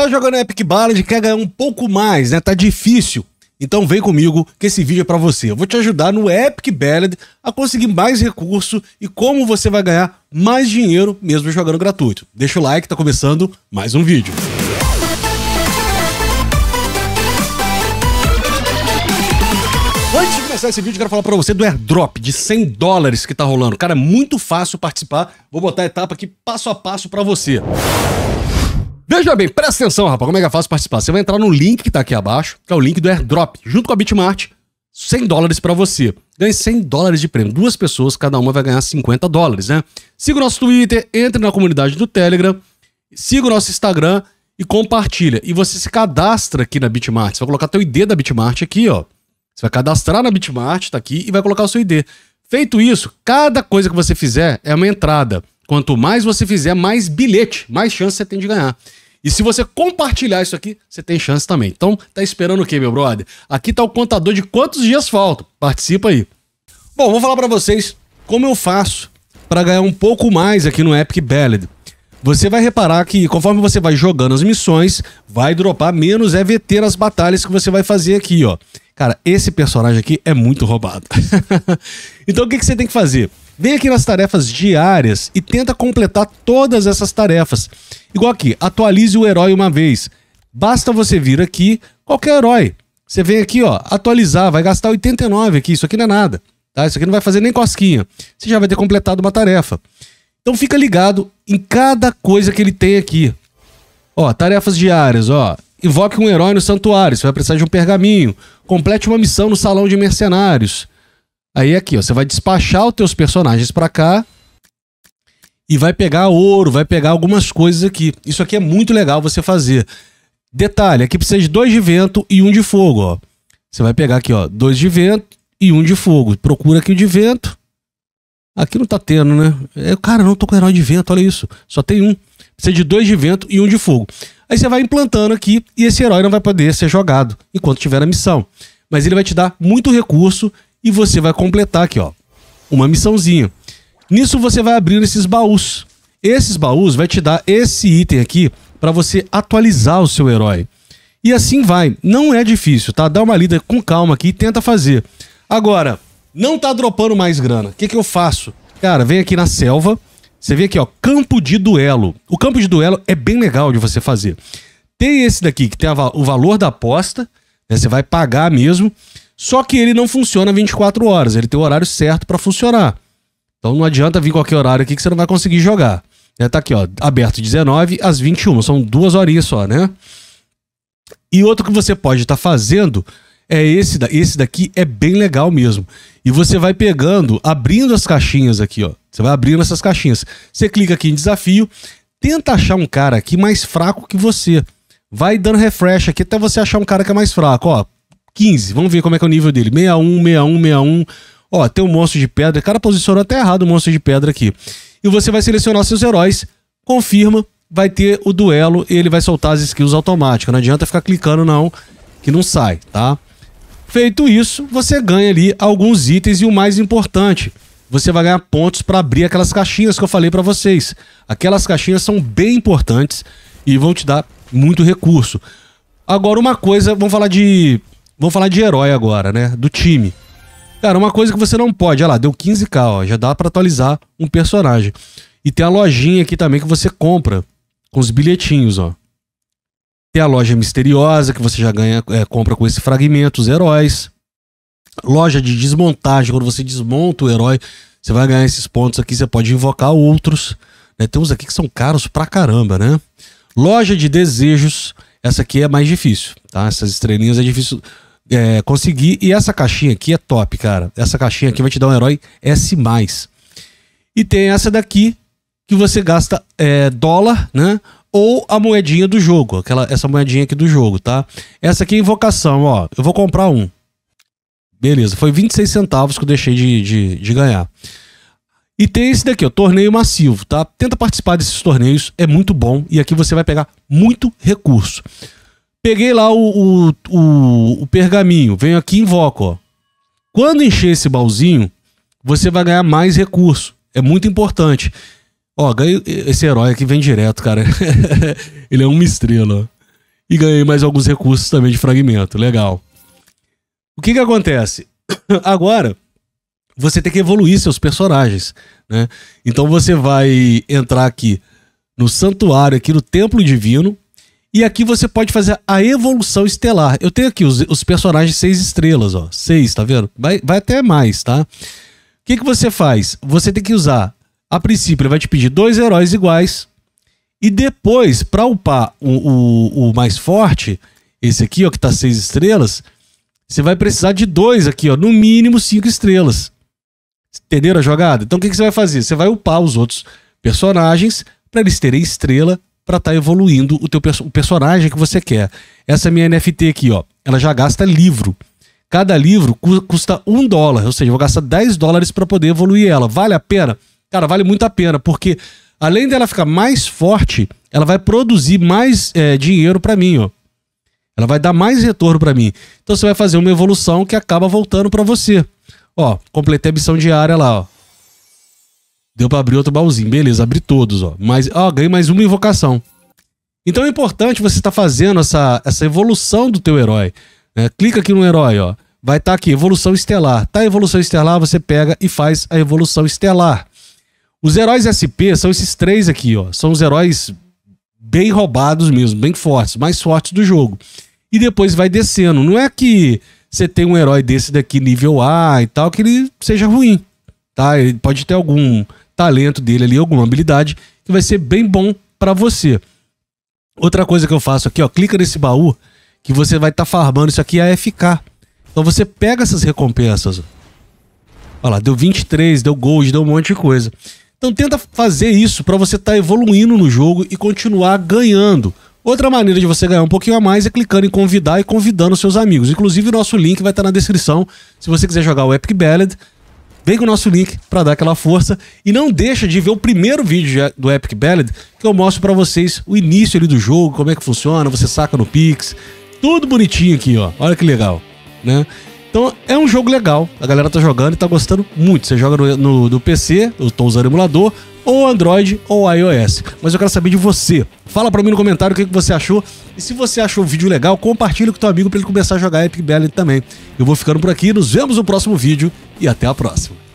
Tá jogando Epic Ballad, quer ganhar um pouco mais, né? Tá difícil. Então vem comigo que esse vídeo é para você. Eu vou te ajudar no Epic Ballad a conseguir mais recurso e como você vai ganhar mais dinheiro mesmo jogando gratuito. Deixa o like, tá começando mais um vídeo. Antes de começar esse vídeo, quero falar para você do airdrop de 100 dólares que tá rolando. Cara, é muito fácil participar. Vou botar a etapa aqui passo a passo para você. Veja bem, presta atenção, rapaz, como é que é fácil participar? Você vai entrar no link que tá aqui abaixo, que é o link do airdrop, junto com a Bitmart, 100 dólares para você. Ganhe 100 dólares de prêmio. Duas pessoas, cada uma vai ganhar 50 dólares, né? Siga o nosso Twitter, entre na comunidade do Telegram, siga o nosso Instagram e compartilha. E você se cadastra aqui na Bitmart. Você vai colocar teu ID da Bitmart aqui, ó. Você vai cadastrar na Bitmart, tá aqui, e vai colocar o seu ID. Feito isso, cada coisa que você fizer é uma entrada. Quanto mais você fizer, mais bilhete, mais chance você tem de ganhar. E se você compartilhar isso aqui, você tem chance também. Então, tá esperando o quê, meu brother? Aqui tá o contador de quantos dias faltam. Participa aí. Bom, vou falar para vocês como eu faço para ganhar um pouco mais aqui no Epic Ballad. Você vai reparar que conforme você vai jogando as missões, vai dropar menos EVT é nas batalhas que você vai fazer aqui, ó. Cara, esse personagem aqui é muito roubado. então o que, que você tem que fazer? Vem aqui nas tarefas diárias e tenta completar todas essas tarefas. Igual aqui, atualize o herói uma vez. Basta você vir aqui, qualquer herói. Você vem aqui, ó, atualizar, vai gastar 89 aqui, isso aqui não é nada. Tá? Isso aqui não vai fazer nem cosquinha. Você já vai ter completado uma tarefa. Então fica ligado em cada coisa que ele tem aqui. Ó, tarefas diárias, ó. Invoque um herói no santuário, você vai precisar de um pergaminho. Complete uma missão no salão de mercenários. Aí aqui, ó, você vai despachar os teus personagens para cá e vai pegar ouro, vai pegar algumas coisas aqui. Isso aqui é muito legal você fazer. Detalhe, aqui precisa de dois de vento e um de fogo, ó. Você vai pegar aqui, ó, dois de vento e um de fogo. Procura aqui o de vento. Aqui não tá tendo, né? É, cara, não tô com herói de vento, olha isso. Só tem um. Precisa de dois de vento e um de fogo. Aí você vai implantando aqui e esse herói não vai poder ser jogado enquanto tiver a missão. Mas ele vai te dar muito recurso e você vai completar aqui, ó, uma missãozinha. Nisso você vai abrindo esses baús. Esses baús vai te dar esse item aqui para você atualizar o seu herói. E assim vai. Não é difícil, tá? Dá uma lida com calma aqui e tenta fazer. Agora, não tá dropando mais grana. O que, que eu faço? Cara, vem aqui na selva. Você vê aqui, ó, campo de duelo. O campo de duelo é bem legal de você fazer. Tem esse daqui que tem a, o valor da aposta, né? Você vai pagar mesmo. Só que ele não funciona 24 horas, ele tem o horário certo para funcionar. Então não adianta vir qualquer horário aqui que você não vai conseguir jogar. É, tá aqui, ó, aberto 19 às 21, são duas horinhas só, né? E outro que você pode estar tá fazendo é esse, da, esse daqui é bem legal mesmo. E você vai pegando, abrindo as caixinhas aqui, ó. Você vai abrindo essas caixinhas. Você clica aqui em desafio, tenta achar um cara aqui mais fraco que você. Vai dando refresh aqui até você achar um cara que é mais fraco, ó. 15. Vamos ver como é que é o nível dele. 61, 61, 61. Ó, tem um monstro de pedra. Cara posicionou até errado o monstro de pedra aqui. E você vai selecionar seus heróis, confirma, vai ter o duelo e ele vai soltar as skills automáticas. Não adianta ficar clicando não, que não sai, tá? Feito isso, você ganha ali alguns itens e o mais importante, você vai ganhar pontos para abrir aquelas caixinhas que eu falei para vocês. Aquelas caixinhas são bem importantes e vão te dar muito recurso. Agora uma coisa, vamos falar de Vamos falar de herói agora, né? Do time. Cara, uma coisa que você não pode, olha lá, deu 15k, ó, já dá para atualizar um personagem. E tem a lojinha aqui também que você compra com os bilhetinhos, ó. Tem a loja misteriosa que você já ganha, é, compra com esse fragmento, os heróis. Loja de desmontagem, quando você desmonta o herói, você vai ganhar esses pontos aqui, você pode invocar outros. Né? Tem uns aqui que são caros pra caramba, né? Loja de desejos, essa aqui é mais difícil, tá? Essas estrelinhas é difícil é, conseguir. E essa caixinha aqui é top, cara. Essa caixinha aqui vai te dar um herói S. E tem essa daqui que você gasta é, dólar, né? Ou a moedinha do jogo, aquela essa moedinha aqui do jogo, tá? Essa aqui é invocação, ó. Eu vou comprar um. Beleza, foi 26 centavos que eu deixei de, de, de ganhar. E tem esse daqui, ó, torneio massivo, tá? Tenta participar desses torneios, é muito bom e aqui você vai pegar muito recurso. Peguei lá o, o, o, o pergaminho, venho aqui e invoco, ó. Quando encher esse baúzinho, você vai ganhar mais recurso. É muito importante. Ó, ganhei esse herói aqui vem direto, cara. Ele é uma estrela. E ganhei mais alguns recursos também de fragmento. Legal. O que que acontece? Agora, você tem que evoluir seus personagens, né? Então você vai entrar aqui no santuário, aqui no templo divino, e aqui você pode fazer a evolução estelar. Eu tenho aqui os, os personagens seis estrelas, ó. Seis, tá vendo? Vai, vai até mais, tá? O que, que você faz? Você tem que usar. A princípio, ele vai te pedir dois heróis iguais. E depois, para upar o, o, o, mais forte, esse aqui, ó, que tá seis estrelas, você vai precisar de dois aqui, ó. No mínimo cinco estrelas. Entenderam a jogada? Então o que, que você vai fazer? Você vai upar os outros personagens para eles terem estrela para estar tá evoluindo o teu o personagem que você quer. Essa minha NFT aqui, ó, ela já gasta livro. Cada livro cu custa um dólar, ou seja, eu vou gastar 10 dólares para poder evoluir ela. Vale a pena? Cara, vale muito a pena, porque além dela ficar mais forte, ela vai produzir mais é, dinheiro para mim, ó. Ela vai dar mais retorno para mim. Então você vai fazer uma evolução que acaba voltando para você. Ó, completei a missão diária lá, ó. Deu para abrir outro baúzinho. Beleza, abri todos, ó. Mas, ó, ganhei mais uma invocação. Então é importante você estar tá fazendo essa, essa evolução do teu herói. Né? Clica aqui no herói, ó. Vai estar tá aqui, evolução estelar. Tá a evolução estelar, você pega e faz a evolução estelar. Os heróis SP são esses três aqui, ó. São os heróis bem roubados mesmo, bem fortes, mais fortes do jogo. E depois vai descendo. Não é que você tem um herói desse daqui nível A e tal, que ele seja ruim, tá? Ele pode ter algum talento dele ali, alguma habilidade, que vai ser bem bom para você. Outra coisa que eu faço aqui, ó, clica nesse baú que você vai estar tá farmando isso aqui é FK. Então você pega essas recompensas. Olha lá, deu 23, deu gold, deu um monte de coisa. Então tenta fazer isso para você estar tá evoluindo no jogo e continuar ganhando. Outra maneira de você ganhar um pouquinho a mais é clicando em convidar e convidando seus amigos. Inclusive, nosso link vai estar tá na descrição se você quiser jogar o Epic Ballad vem com o nosso link para dar aquela força e não deixa de ver o primeiro vídeo do Epic Ballad que eu mostro para vocês o início ali do jogo, como é que funciona, você saca no Pix, tudo bonitinho aqui, ó. Olha que legal, né? Então é um jogo legal, a galera tá jogando e tá gostando muito. Você joga no, no, no PC, eu tô usando emulador, ou Android ou iOS. Mas eu quero saber de você. Fala para mim no comentário o que, que você achou. E se você achou o vídeo legal, compartilha com teu amigo para ele começar a jogar Epic Belly também. Eu vou ficando por aqui, nos vemos no próximo vídeo e até a próxima.